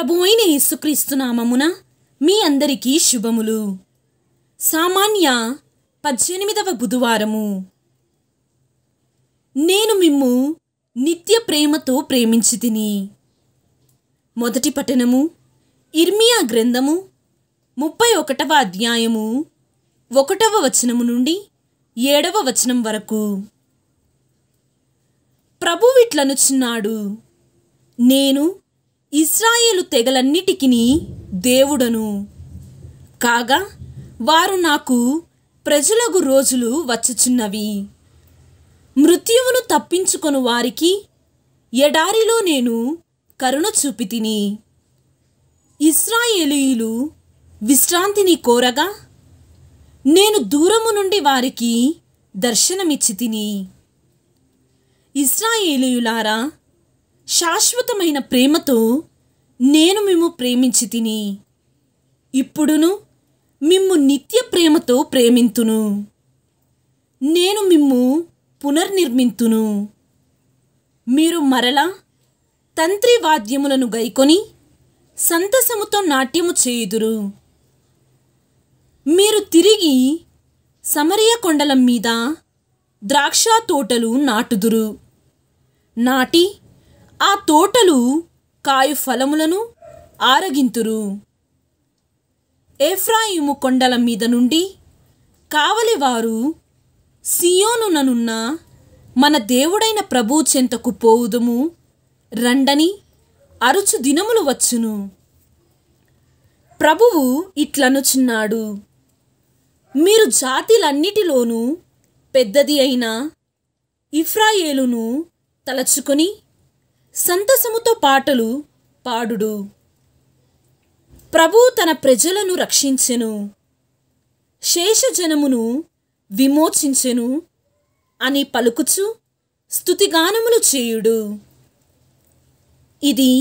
ప్రభు అయిన యేసుక్రీస్తునామమున మీ అందరికీ శుభములు సామాన్య పద్దెనిమిదవ బుధవారము నేను మిమ్ము నిత్య ప్రేమతో ప్రేమించి తిని మొదటి పఠనము ఇర్మియా గ్రంథము ముప్పై ఒకటవ అధ్యాయము ఒకటవ వచనము నుండి ఏడవ వచనం వరకు ప్రభువిట్లనుచున్నాడు నేను ఇస్రాయేలు తెగలన్నిటికిని దేవుడను కాగా వారు నాకు ప్రజలకు రోజులు వచ్చుచున్నవి మృత్యువును తప్పించుకొను వారికి ఎడారిలో నేను కరుణ చూపితిని ఇస్రాయేలీయులు విశ్రాంతిని కోరగా నేను దూరము నుండి వారికి దర్శనమిచ్చి తిని ఇస్రాయేలీయులారా శాశ్వతమైన ప్రేమతో నేను మిమ్ము ప్రేమించి తిని ఇప్పుడును మిమ్ము నిత్య ప్రేమతో ప్రేమింతును నేను మిమ్ము పునర్నిర్మింతును మీరు మరలా తంత్రి వాద్యములను గైకొని సంతసముతో నాట్యము చేయుదురు మీరు తిరిగి సమరియ కొండల మీద ద్రాక్ష తోటలు నాటుదురు నాటి ఆ తోటలు కాయు ఫలములను ఆరగింతురు ఎఫ్రాయిము కొండల మీద నుండి కావలివారు సియోనుననున్న మన దేవుడైన ప్రభు చెంతకు పోవుదుము రండని అరుచు దినములు వచ్చును ప్రభువు ఇట్లనుచున్నాడు మీరు జాతిలన్నిటిలోనూ పెద్దది అయిన ఇఫ్రాయేలును తలచుకొని సంతసముతో పాటలు పాడుడు ప్రభు తన ప్రజలను రక్షించెను శేషజనమును విమోచించెను అని పలుకుచు స్థుతిగానములు చేయుడు ఇది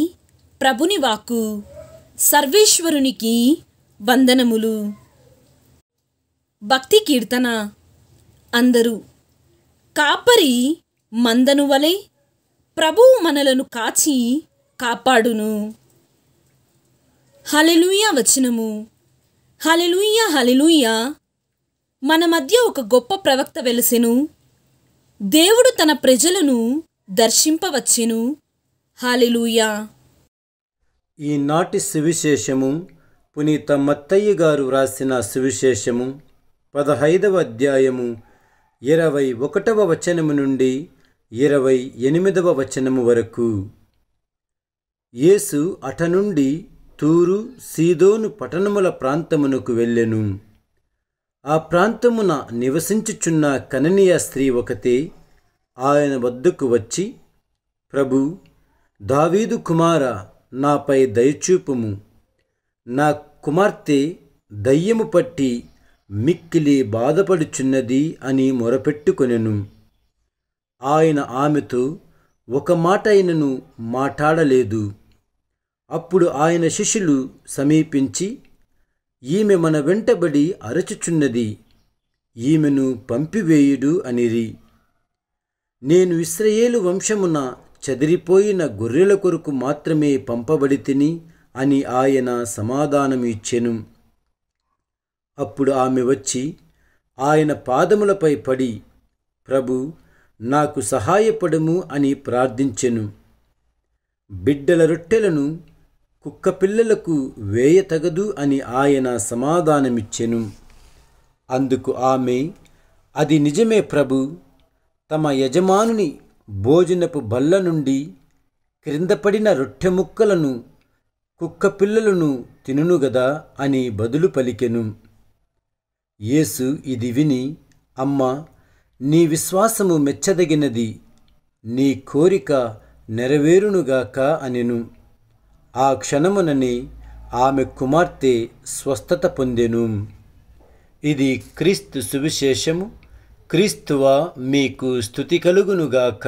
ప్రభుని వాక్కు సర్వేశ్వరునికి వందనములు భక్తి కీర్తన అందరూ కాపరి మందను వలె ప్రభువు మనలను కాచి కాపాడును హలెలుయ వచనము హలెలుయ హలెలుయ మన మధ్య ఒక గొప్ప ప్రవక్త వెలసెను దేవుడు తన ప్రజలను దర్శింపవచ్చెను హాలిలూయ ఈనాటి సువిశేషము పునీత మత్తయ్య గారు వ్రాసిన సువిశేషము పదహైదవ అధ్యాయము ఇరవై ఒకటవ వచనము నుండి ఇరవై ఎనిమిదవ వచనము వరకు యేసు అటనుండి తూరు సీదోను పట్టణముల ప్రాంతమునకు వెళ్ళెను ఆ ప్రాంతమున నివసించుచున్న కననీయ స్త్రీ ఒకతే ఆయన వద్దకు వచ్చి ప్రభు దావీదు కుమార నాపై దయచూపుము నా కుమార్తె దయ్యము పట్టి మిక్కిలి బాధపడుచున్నది అని మొరపెట్టుకొనెను ఆయన ఆమెతో ఒక మాట ఆయనను మాట్లాడలేదు అప్పుడు ఆయన శిష్యులు సమీపించి ఈమె మన వెంటబడి అరచుచున్నది ఈమెను పంపివేయుడు అనిరి నేను ఇస్రయేలు వంశమున చెదిరిపోయిన గొర్రెల కొరకు మాత్రమే పంపబడి తిని అని ఆయన సమాధానం అప్పుడు ఆమె వచ్చి ఆయన పాదములపై పడి ప్రభు నాకు సహాయపడము అని ప్రార్థించెను బిడ్డల రొట్టెలను కుక్కపిల్లలకు వేయ తగదు అని ఆయన సమాధానమిచ్చెను అందుకు ఆమె అది నిజమే ప్రభు తమ యజమానుని భోజనపు బల్ల నుండి క్రిందపడిన రొట్టె ముక్కలను కుక్కపిల్లలను తినుగదా అని బదులు పలికెను యేసు ఇది విని అమ్మ నీ విశ్వాసము మెచ్చదగినది నీ కోరిక నెరవేరునుగాక అనెను ఆ క్షణముననే ఆమె కుమార్తె స్వస్థత పొందెను ఇది క్రీస్తు సువిశేషము క్రీస్తువ మీకు స్థుతి కలుగునుగాక